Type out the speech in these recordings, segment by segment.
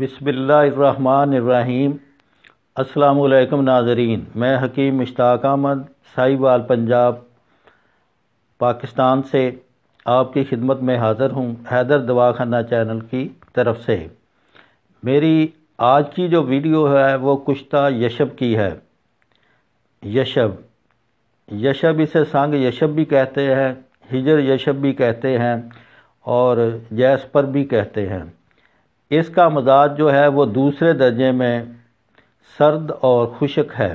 बिसमीम अस्सलाम नाजरीन मैं हकीम मुश्ताक अहमद साहिवाल पंजाब पाकिस्तान से आपकी खिदमत में हाज़र हूँ हैदर दवाखाना चैनल की तरफ से मेरी आज की जो वीडियो है वो कुश्ता यशब की है यशब यशब इसे सांग यशब भी कहते हैं हिजर यशब भी कहते हैं और जैसपर भी कहते हैं इसका मजाज जो है वो दूसरे दर्जे में सर्द और खुशक है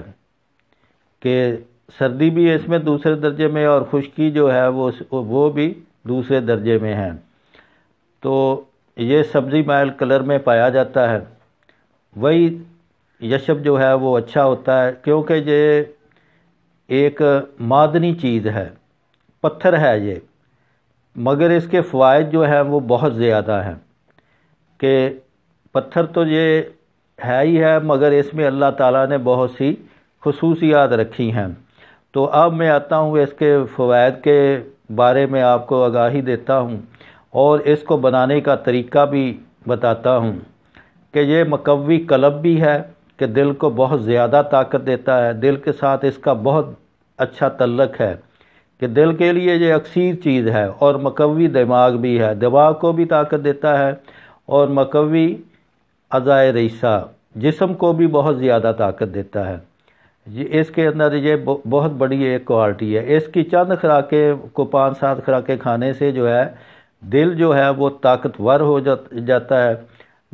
कि सर्दी भी इसमें दूसरे दर्जे में और खुशकी जो है वो वो भी दूसरे दर्जे में है तो ये सब्ज़ी माइल कलर में पाया जाता है वही यशब जो है वो अच्छा होता है क्योंकि ये एक मादनी चीज़ है पत्थर है ये मगर इसके फ़वाद जो हैं वो बहुत ज़्यादा हैं कि पत्थर तो ये है ही है मगर इसमें अल्लाह ताला ने बहुत सी खसूसियात रखी हैं तो अब मैं आता हूँ इसके फ़वाद के बारे में आपको आगाही देता हूँ और इसको बनाने का तरीका भी बताता हूँ कि ये मकवी कलब भी है कि दिल को बहुत ज़्यादा ताकत देता है दिल के साथ इसका बहुत अच्छा तल्लक है कि दिल के लिए ये अक्सर चीज़ है और मकवी दिमाग भी है दिमाग को भी ताकत देता है और मकवी अज़ाय रईसा जिसम को भी बहुत ज़्यादा ताकत देता है इसके अंदर ये बहुत बड़ी एक क्वालिटी है इसकी चंद खुराकें को पाँच सात खुराकें खाने से जो है दिल जो है वो ताकतवर हो जा, जाता है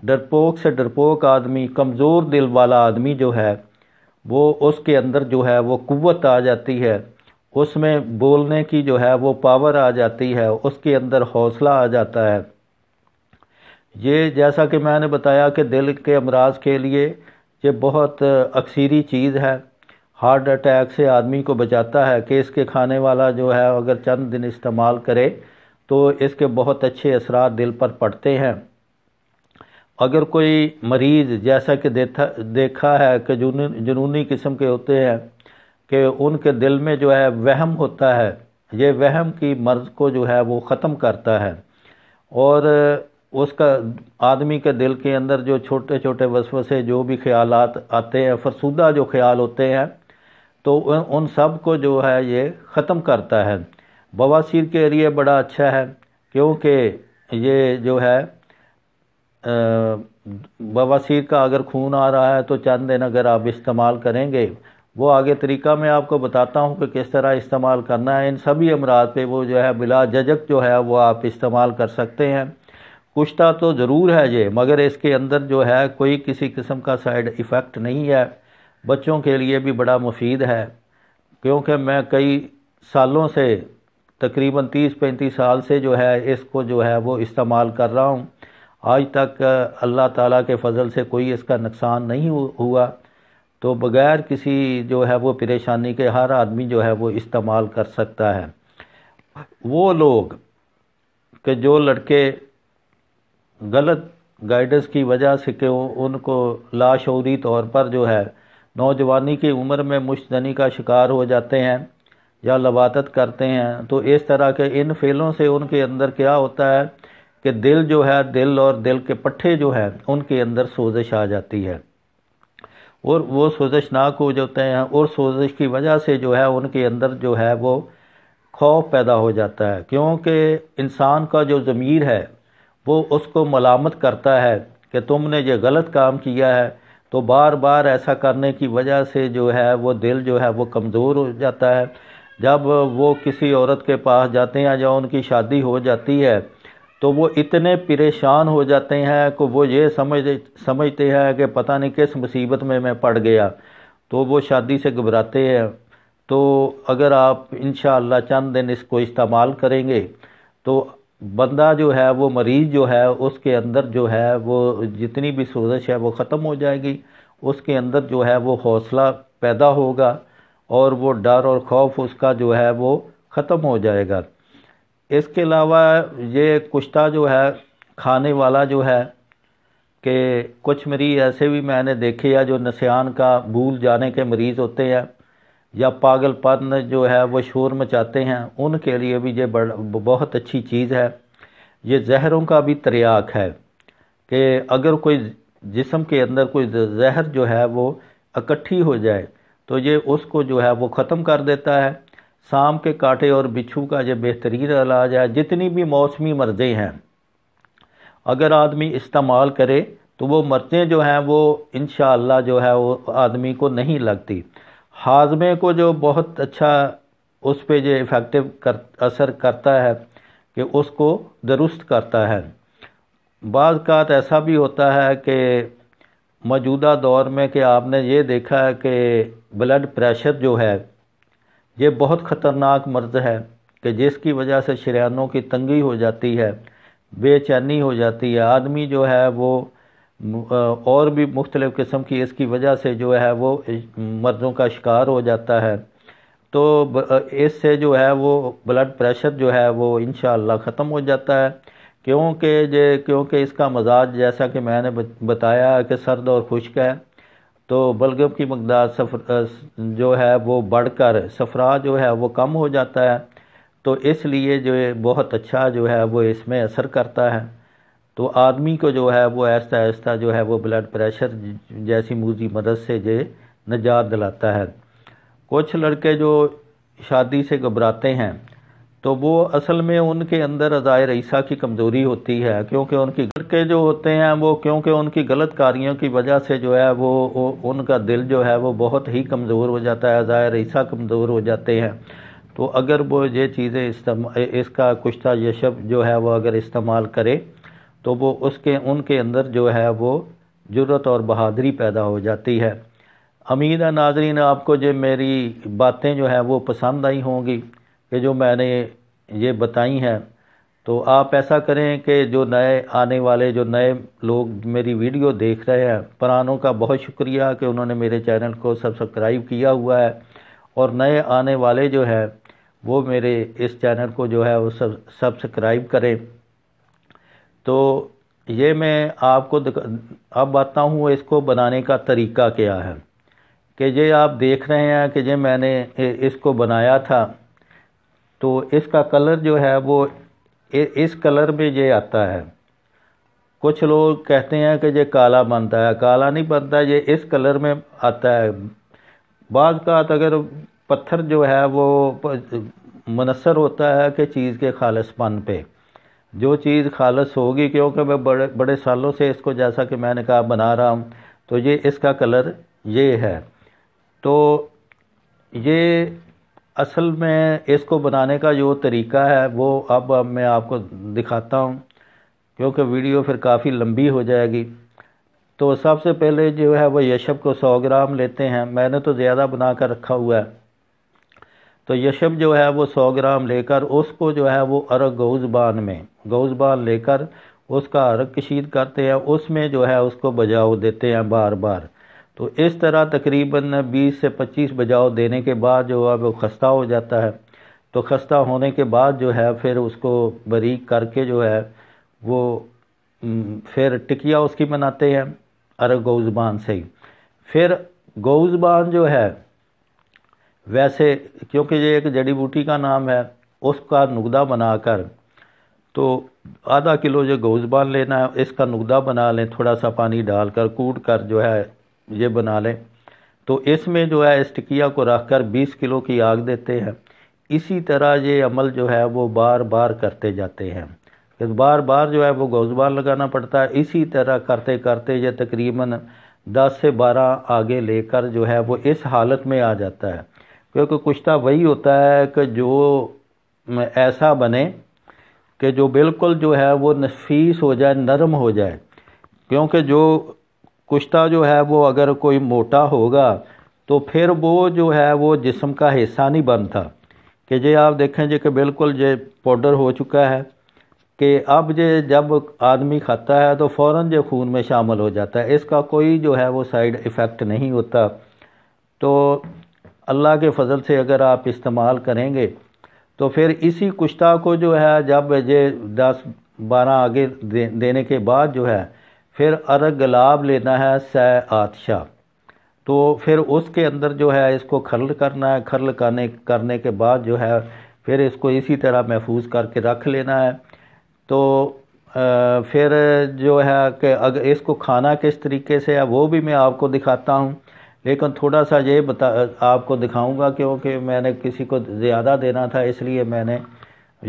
डरपोक से डरपोक आदमी कमज़ोर दिल वाला आदमी जो है वो उसके अंदर जो है वो कुत आ जाती है उसमें बोलने की जो है वो पावर आ जाती है उसके अंदर हौसला आ जाता है ये जैसा कि मैंने बताया कि दिल के अमराज के लिए ये बहुत अक्सीरी चीज़ है हार्ट अटैक से आदमी को बचाता है कि इसके खाने वाला जो है अगर चंद दिन इस्तेमाल करे तो इसके बहुत अच्छे असरा दिल पर पड़ते हैं अगर कोई मरीज़ जैसा कि देखा देखा है कि जुनू जुनूनी किस्म के होते हैं कि उनके दिल में जो है वहम होता है ये वहम की मर्ज़ को जो है वो ख़त्म करता है और उसका आदमी के दिल के अंदर जो छोटे छोटे वसवसे जो भी ख्याल आते हैं फरसुदा जो ख्याल होते हैं तो उन सब को जो है ये ख़त्म करता है बवासीर के लिए बड़ा अच्छा है क्योंकि ये जो है बवासीर का अगर खून आ रहा है तो चंद दिन अगर आप इस्तेमाल करेंगे वो आगे तरीका मैं आपको बताता हूँ कि किस तरह इस्तेमाल करना है इन सभी अमराज पे वो जो है बिला जजक जो है वो आप इस्तेमाल कर सकते हैं कुश्ता तो ज़रूर है ये मगर इसके अंदर जो है कोई किसी किस्म का साइड इफ़ेक्ट नहीं है बच्चों के लिए भी बड़ा मुफीद है क्योंकि मैं कई सालों से तकरीबन 30-35 साल से जो है इसको जो है वो इस्तेमाल कर रहा हूँ आज तक अल्लाह ताला के फ़ज़ल से कोई इसका नुकसान नहीं हुआ तो बग़ैर किसी जो है वो परेशानी के हर आदमी जो है वो इस्तेमाल कर सकता है वो लोग के जो लड़के गलत गाइडेंस की वजह से कि उनको लाशौरी तौर पर जो है नौजवानी की उम्र में मुश्तनी का शिकार हो जाते हैं या लबादत करते हैं तो इस तरह के इन फेलों से उनके अंदर क्या होता है कि दिल जो है दिल और दिल के पट्ठे जो है उनके अंदर सोजिश आ जाती है और वो सोजिश नाक हो जाते हैं और सोजिश की वजह से जो है उनके अंदर जो है वो खौफ पैदा हो जाता है क्योंकि इंसान का जो ज़मीर है वो उसको मलामत करता है कि तुमने ये गलत काम किया है तो बार बार ऐसा करने की वजह से जो है वो दिल जो है वो कमज़ोर हो जाता है जब वो किसी औरत के पास जाते हैं या उनकी शादी हो जाती है तो वो इतने परेशान हो जाते हैं कि वो ये समझ समझते हैं कि पता नहीं किस मुसीबत में मैं पड़ गया तो वो शादी से घबराते हैं तो अगर आप इन चंद दिन इसको इस्तेमाल करेंगे तो बंदा जो है वो मरीज़ जो है उसके अंदर जो है वो जितनी भी सोजिश है वो ख़त्म हो जाएगी उसके अंदर जो है वो हौसला पैदा होगा और वो डर और खौफ उसका जो है वो ख़त्म हो जाएगा इसके अलावा ये कुश्ता जो है खाने वाला जो है कि कुछ मरीज़ ऐसे भी मैंने देखे या जो नसियान का भूल जाने के मरीज़ होते हैं या पागलपन जो है वो शोर मचाते हैं उनके लिए भी ये बड़ा बहुत अच्छी चीज़ है ये जहरों का भी त्रयाक है कि अगर कोई जिसम के अंदर कोई जहर जो है वो इकट्ठी हो जाए तो ये उसको जो है वो ख़त्म कर देता है शाम के कांटे और बिच्छू का ये बेहतरीन इलाज है जितनी भी मौसमी मर्ज़ें हैं अगर आदमी इस्तेमाल करे तो वो मर्ज़ें जो हैं वो इन जो है वो आदमी को नहीं लगती हाजमे को जो बहुत अच्छा उस पर जो इफ़ेक्टिव कर असर करता है कि उसको दुरुस्त करता है बाज़ का ऐसा भी होता है कि मौजूदा दौर में कि आपने ये देखा है कि ब्लड प्रेशर जो है ये बहुत ख़तरनाक मर्ज़ है कि जिसकी वजह से शरियानों की तंगी हो जाती है बेचैनी हो जाती है आदमी जो है वो और भी मुख्तलिफ़ किस्म की इसकी वजह से जो है वो मर्दों का शिकार हो जाता है तो इससे जो है वो ब्लड प्रेशर जो है वो इन ख़त्म हो जाता है क्योंकि जे क्योंकि इसका मजाज जैसा कि मैंने बताया कि सर्द और खुश्क है तो बलगम की मकदार सफर जो है वो बढ़कर सफरा जो है वो कम हो जाता है तो इसलिए जो बहुत अच्छा जो है वो इसमें असर करता है तो आदमी को जो है वो ऐसा ऐसा जो है वो ब्लड प्रेशर जैसी मूजी मदद से ये निजात दिलाता है कुछ लड़के जो शादी से घबराते हैं तो वो असल में उनके अंदर अज़ाय रईसा की कमज़ोरी होती है क्योंकि उनकी लड़के जो होते हैं वो क्योंकि उनकी गलत कारियों की वजह से जो है वो, वो उनका दिल जो है वो बहुत ही कमज़ोर हो जाता है अज़ाय रईसा कमज़ोर हो जाते हैं तो अगर वो ये चीज़ें इसका कुश्ता यशब जो है वो अगर इस्तेमाल करे तो वो उसके उनके अंदर जो है वो ज़रूरत और बहादरी पैदा हो जाती है अमीद नाजरीन आपको जो मेरी बातें जो हैं वो पसंद आई होंगी कि जो मैंने ये बताई हैं तो आप ऐसा करें कि जो नए आने वाले जो नए लोग मेरी वीडियो देख रहे हैं पुरानों का बहुत शुक्रिया कि उन्होंने मेरे चैनल को सब्सक्राइब किया हुआ है और नए आने वाले जो है वो मेरे इस चैनल को जो है वो सब सब्सक्राइब करें तो ये मैं आपको अब बताता हूँ इसको बनाने का तरीका क्या है कि ये आप देख रहे हैं कि ये मैंने इसको बनाया था तो इसका कलर जो है वो इस कलर में ये आता है कुछ लोग कहते हैं कि ये काला बनता है काला नहीं बनता ये इस कलर में आता है बाज़ का अगर पत्थर जो है वो मुनसर होता है कि चीज़ के खालसपन पे जो चीज़ खालस होगी क्योंकि मैं बड़े बड़े सालों से इसको जैसा कि मैंने कहा बना रहा हूँ तो ये इसका कलर ये है तो ये असल में इसको बनाने का जो तरीका है वो अब अब मैं आपको दिखाता हूँ क्योंकि वीडियो फिर काफ़ी लंबी हो जाएगी तो सबसे पहले जो है वो यशप को 100 ग्राम लेते हैं मैंने तो ज़्यादा बना कर रखा हुआ है तो यशब जो है वो सौ ग्राम लेकर उसको जो है वो अर्ग गौज़बान में गौज़बान लेकर उसका अर्ग कशीद करते हैं उसमें जो है उसको बजाव देते हैं बार बार तो इस तरह तकरीबन 20 से 25 बजाव देने के बाद जो है वो खस्ता हो जाता है तो खस्ता होने के बाद जो है फिर उसको बरीक करके जो है वो फिर टिकिया उसकी बनाते हैं अर्ग गौज़बान से ही फिर गौज़बान जो है वैसे क्योंकि ये एक जड़ी बूटी का नाम है उसका नुकदा बनाकर तो आधा किलो जो गौजबान लेना है इसका नुकदा बना लें थोड़ा सा पानी डालकर कूट कर जो है ये बना लें तो इसमें जो है इस टिकिया को रख कर बीस किलो की आग देते हैं इसी तरह ये अमल जो है वो बार बार करते जाते हैं तो बार बार जो है वो गौजबान लगाना पड़ता है इसी तरह करते करते ये तकरीबन दस से बारह आगे लेकर जो है वो इस हालत में आ जाता है क्योंकि कुश्ता वही होता है कि जो ऐसा बने कि जो बिल्कुल जो है वो नफीस हो जाए नरम हो जाए क्योंकि जो कुश्ता जो है वो अगर कोई मोटा होगा तो फिर वो जो है वो जिसम का हिस्सा नहीं बनता कि जे आप देखें जी कि बिल्कुल जे पाउडर हो चुका है कि अब जे जब आदमी खाता है तो फ़ौर जो खून में शामिल हो जाता है इसका कोई जो है वो साइड इफ़ेक्ट नहीं होता तो अल्लाह के फ़ज़ल से अगर आप इस्तेमाल करेंगे तो फिर इसी कुश्ता को जो है जब ये दस बारह आगे दे, देने के बाद जो है फिर अरग गुलाब लेना है सह आतशा तो फिर उसके अंदर जो है इसको खरल करना है खरल करने करने के बाद जो है फिर इसको इसी तरह महफूज करके रख लेना है तो आ, फिर जो है कि अगर इसको खाना किस तरीके से है वो भी मैं आपको दिखाता हूँ लेकिन थोड़ा सा ये बता आपको दिखाऊंगा क्योंकि मैंने किसी को ज़्यादा देना था इसलिए मैंने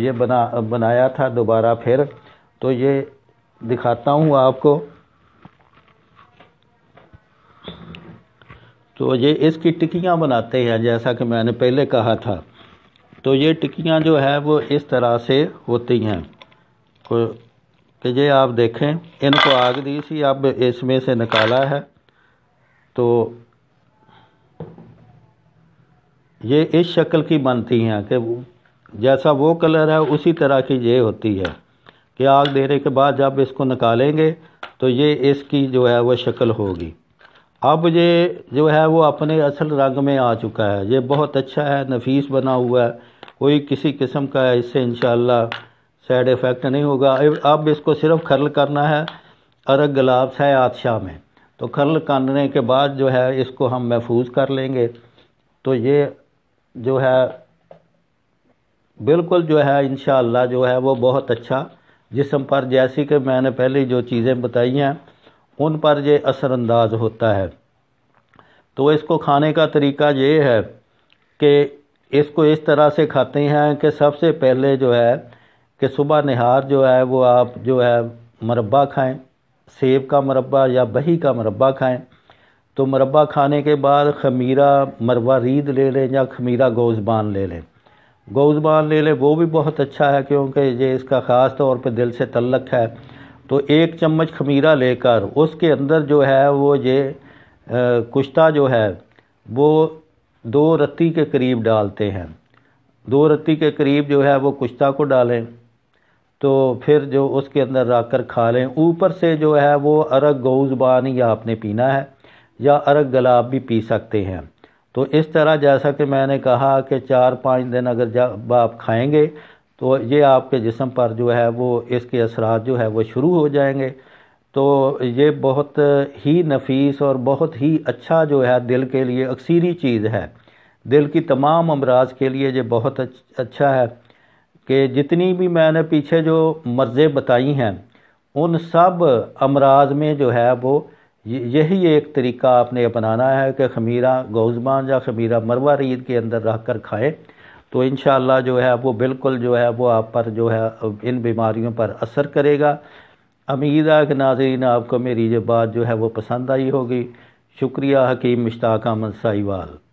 ये बना बनाया था दोबारा फिर तो ये दिखाता हूँ आपको तो ये इसकी टिकियाँ बनाते हैं जैसा कि मैंने पहले कहा था तो ये टिकियाँ जो है वो इस तरह से होती हैं कि ये आप देखें इनको आग दी सी अब इसमें से निकाला है तो ये इस शक्ल की बनती हैं कि जैसा वो कलर है उसी तरह की ये होती है कि आग देने के बाद जब इसको निकालेंगे तो ये इसकी जो है वो शक्ल होगी अब ये जो है वो अपने असल रंग में आ चुका है ये बहुत अच्छा है नफीस बना हुआ है कोई किसी किस्म का है इससे इन साइड इफ़ेक्ट नहीं होगा अब इसको सिर्फ खर्ल करना है अरग गुलाब है आदशाह में तो खर्ल करने के बाद जो है इसको हम महफूज कर लेंगे तो ये जो है बिल्कुल जो है इन जो है वो बहुत अच्छा जिसम पर जैसी कि मैंने पहले जो चीज़ें बताई हैं उन पर ये असरानंदाज होता है तो इसको खाने का तरीका ये है कि इसको इस तरह से खाते हैं कि सबसे पहले जो है कि सुबह नहार जो है वो आप जो है मरबा खाएं सेब का मरबा या बही का मरबा खाएं तो मरबा खाने के बाद खमीरा मरवा रीद ले लें या खमीरा गोज़बान ले लें गोज़बान ले लें वो भी बहुत अच्छा है क्योंकि ये इसका ख़ास तौर पे दिल से तल्लक है तो एक चम्मच खमीरा लेकर उसके अंदर जो है वो ये कुश्ता जो है वो दो रत्ती के करीब डालते हैं दो रत्ती के करीब जो है वो कुश्ता को डालें तो फिर जो उसके अंदर रख कर खा लें ऊपर से जो है वो अरग गौज़बान ही आपने पीना है या अरग गलाब भी पी सकते हैं तो इस तरह जैसा कि मैंने कहा कि चार पाँच दिन अगर जब आप खाएंगे तो ये आपके जिसम पर जो है वो इसके असरा जो है वो शुरू हो जाएंगे तो ये बहुत ही नफीस और बहुत ही अच्छा जो है दिल के लिए अक्सीरी चीज़ है दिल की तमाम अमराज के लिए ये बहुत अच्छा है कि जितनी भी मैंने पीछे जो मर्ज़ें बताई हैं उन सब अमराज में जो है वो यही एक तरीका आपने अपनाना है कि खमीरा गौजबान या खमीरा मरवा रीद के अंदर रख कर खाएँ तो इन जो है वो बिल्कुल जो है वो आप पर जो है इन बीमारियों पर असर करेगा उम्मीद है कि नाजरीन आपको मेरी ये बात जो है वो पसंद आई होगी शुक्रिया हकीम मुश्ताक अहमद साहिवाल